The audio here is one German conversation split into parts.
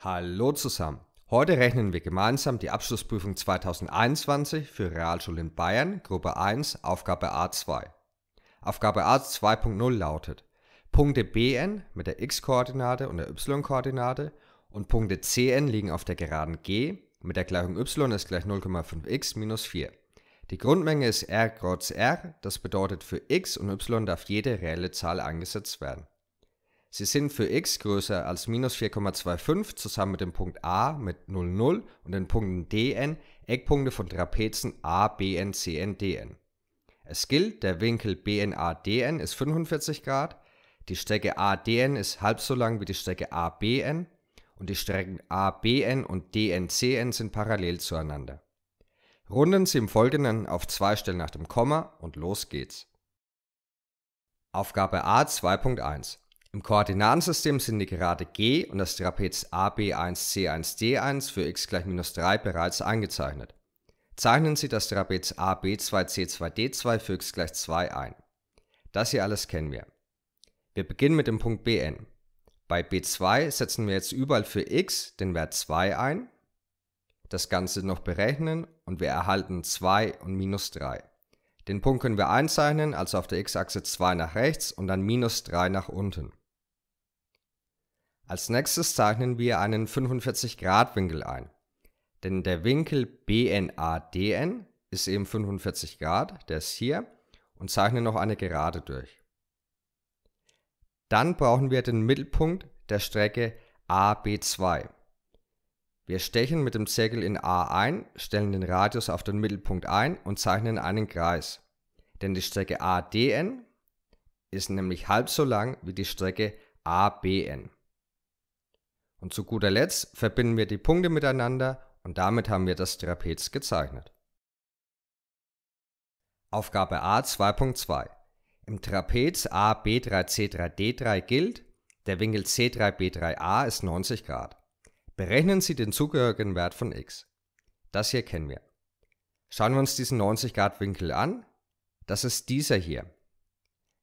Hallo zusammen. Heute rechnen wir gemeinsam die Abschlussprüfung 2021 für Realschule in Bayern, Gruppe 1, Aufgabe A2. Aufgabe A2.0 lautet Punkte Bn mit der x-Koordinate und der y-Koordinate und Punkte Cn liegen auf der Geraden g mit der Gleichung y ist gleich 0,5x minus 4. Die Grundmenge ist r kreuz r, das bedeutet für x und y darf jede reelle Zahl eingesetzt werden. Sie sind für x größer als minus 4,25 zusammen mit dem Punkt A mit 0, 0 und den Punkten Dn Eckpunkte von Trapezen A, Bn, Cn, Dn. Es gilt, der Winkel BNADN ist 45 Grad, die Strecke ADN ist halb so lang wie die Strecke ABN und die Strecken ABN und DNCN sind parallel zueinander. Runden Sie im Folgenden auf zwei Stellen nach dem Komma und los geht's. Aufgabe A 2.1 im Koordinatensystem sind die Gerade G und das Trapez AB1C1D1 für x gleich minus 3 bereits eingezeichnet. Zeichnen Sie das Trapez AB2C2D2 für x gleich 2 ein. Das hier alles kennen wir. Wir beginnen mit dem Punkt Bn. Bei B2 setzen wir jetzt überall für x den Wert 2 ein, das Ganze noch berechnen und wir erhalten 2 und minus 3. Den Punkt können wir einzeichnen, also auf der x-Achse 2 nach rechts und dann minus 3 nach unten. Als nächstes zeichnen wir einen 45 Grad Winkel ein. Denn der Winkel BNADN ist eben 45 Grad, der ist hier, und zeichne noch eine Gerade durch. Dann brauchen wir den Mittelpunkt der Strecke AB2. Wir stechen mit dem Segel in A ein, stellen den Radius auf den Mittelpunkt ein und zeichnen einen Kreis. Denn die Strecke ADN ist nämlich halb so lang wie die Strecke ABN. Und zu guter Letzt verbinden wir die Punkte miteinander und damit haben wir das Trapez gezeichnet. Aufgabe A 2.2 Im Trapez AB3C3D3 gilt, der Winkel C3B3A ist 90 Grad. Berechnen Sie den zugehörigen Wert von x. Das hier kennen wir. Schauen wir uns diesen 90 Grad Winkel an. Das ist dieser hier.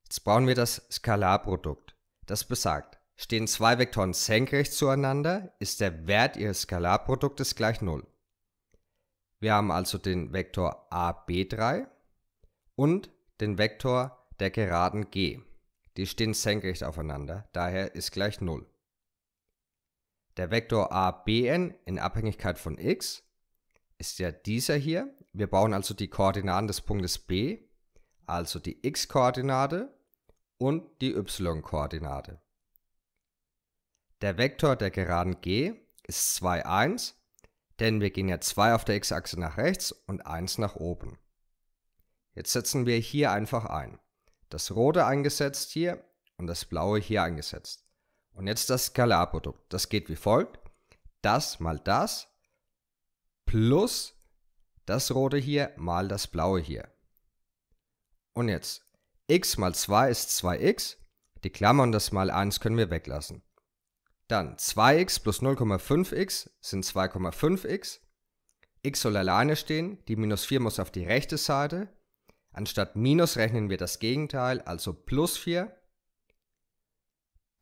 Jetzt brauchen wir das Skalarprodukt. Das besagt, stehen zwei Vektoren senkrecht zueinander, ist der Wert ihres Skalarproduktes gleich 0. Wir haben also den Vektor AB3 und den Vektor der Geraden G. Die stehen senkrecht aufeinander, daher ist gleich 0. Der Vektor abn in Abhängigkeit von x ist ja dieser hier. Wir brauchen also die Koordinaten des Punktes b, also die x-Koordinate und die y-Koordinate. Der Vektor der geraden g ist 2, 1, denn wir gehen ja 2 auf der x-Achse nach rechts und 1 nach oben. Jetzt setzen wir hier einfach ein. Das rote eingesetzt hier und das blaue hier eingesetzt. Und jetzt das Skalarprodukt. Das geht wie folgt. Das mal das plus das rote hier mal das blaue hier. Und jetzt x mal 2 ist 2x. Die Klammer und das mal 1 können wir weglassen. Dann 2x plus 0,5x sind 2,5x. x soll alleine stehen, die minus 4 muss auf die rechte Seite. Anstatt minus rechnen wir das Gegenteil, also plus 4.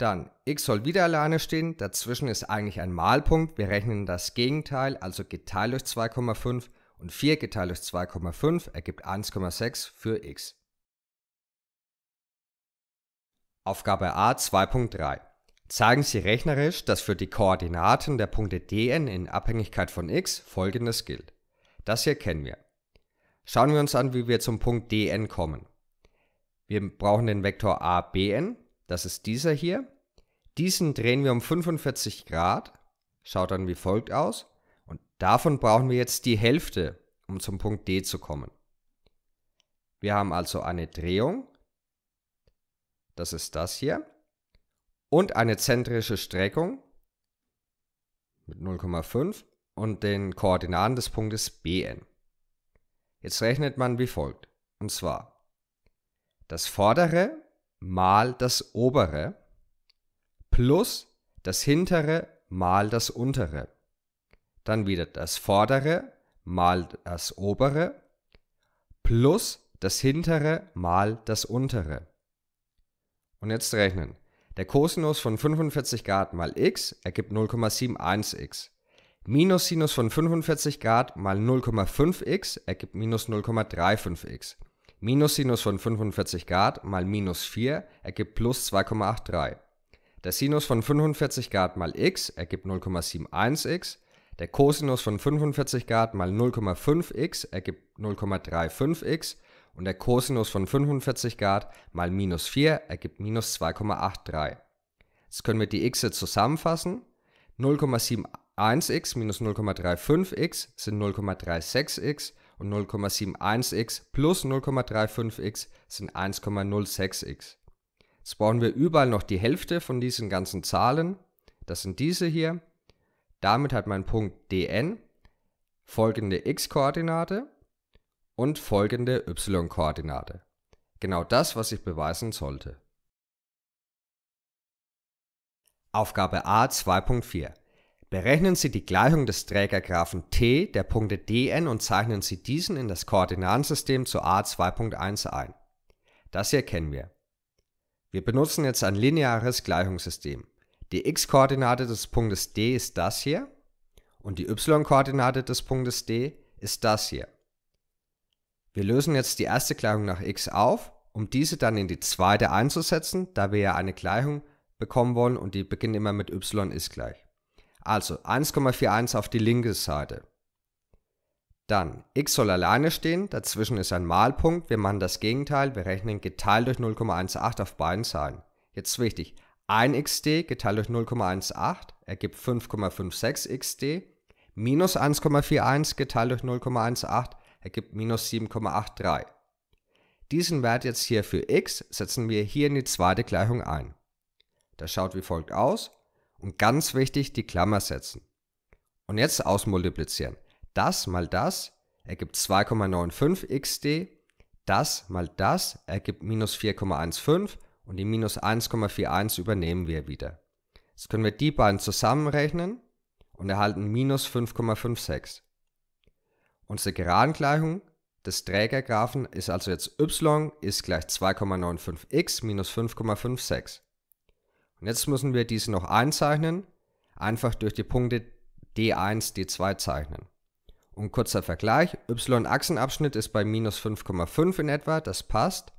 Dann x soll wieder alleine stehen, dazwischen ist eigentlich ein Malpunkt, wir rechnen das Gegenteil, also geteilt durch 2,5 und 4 geteilt durch 2,5 ergibt 1,6 für x. Aufgabe A 2.3 Zeigen Sie rechnerisch, dass für die Koordinaten der Punkte dn in Abhängigkeit von x folgendes gilt. Das hier kennen wir. Schauen wir uns an, wie wir zum Punkt dn kommen. Wir brauchen den Vektor abn, das ist dieser hier, diesen drehen wir um 45 Grad, schaut dann wie folgt aus und davon brauchen wir jetzt die Hälfte, um zum Punkt D zu kommen. Wir haben also eine Drehung, das ist das hier, und eine zentrische Streckung mit 0,5 und den Koordinaten des Punktes Bn. Jetzt rechnet man wie folgt, und zwar das vordere mal das obere plus das hintere mal das untere. Dann wieder das vordere mal das obere plus das hintere mal das untere. Und jetzt rechnen. Der Kosinus von 45 Grad mal x ergibt 0,71x. Minus Sinus von 45 Grad mal 0,5x ergibt minus 0,35x. Minus Sinus von 45 Grad mal minus 4 ergibt plus 2,83. Der Sinus von 45 Grad mal x ergibt 0,71x. Der Cosinus von 45 Grad mal 0,5x ergibt 0,35x. Und der Cosinus von 45 Grad mal minus 4 ergibt minus 2,83. Jetzt können wir die x zusammenfassen. 0,71x minus 0,35x sind 0,36x und 0,71x plus 0,35x sind 1,06x. Jetzt brauchen wir überall noch die Hälfte von diesen ganzen Zahlen. Das sind diese hier. Damit hat mein Punkt dn folgende x-Koordinate und folgende y-Koordinate. Genau das, was ich beweisen sollte. Aufgabe A 2.4. Berechnen Sie die Gleichung des Trägergraphen t der Punkte dn und zeichnen Sie diesen in das Koordinatensystem zu A 2.1 ein. Das hier kennen wir. Wir benutzen jetzt ein lineares Gleichungssystem. Die x-Koordinate des Punktes D ist das hier und die y-Koordinate des Punktes D ist das hier. Wir lösen jetzt die erste Gleichung nach x auf, um diese dann in die zweite einzusetzen, da wir ja eine Gleichung bekommen wollen und die beginnt immer mit y ist gleich. Also 1,41 auf die linke Seite. Dann, x soll alleine stehen, dazwischen ist ein Malpunkt, wir machen das Gegenteil, wir rechnen geteilt durch 0,18 auf beiden Zahlen. Jetzt wichtig, 1 xd geteilt durch 0,18 ergibt 556 xd minus 1,41 geteilt durch 0,18 ergibt minus 7,83. Diesen Wert jetzt hier für x setzen wir hier in die zweite Gleichung ein. Das schaut wie folgt aus und ganz wichtig die Klammer setzen. Und jetzt ausmultiplizieren. Das mal das ergibt 2,95 xd. Das mal das ergibt minus 4,15 und die minus 1,41 übernehmen wir wieder. Jetzt können wir die beiden zusammenrechnen und erhalten minus 5,56. Unsere Geradengleichung des Trägergrafen ist also jetzt y ist gleich 2,95x minus 5,56. Und jetzt müssen wir diese noch einzeichnen, einfach durch die Punkte d1, d2 zeichnen. Und kurzer Vergleich, y-Achsenabschnitt ist bei minus 5,5 in etwa, das passt.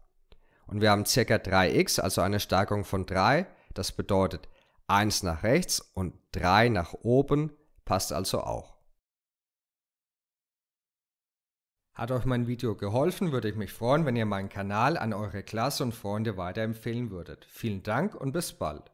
Und wir haben ca. 3x, also eine Stärkung von 3, das bedeutet 1 nach rechts und 3 nach oben, passt also auch. Hat euch mein Video geholfen, würde ich mich freuen, wenn ihr meinen Kanal an eure Klasse und Freunde weiterempfehlen würdet. Vielen Dank und bis bald.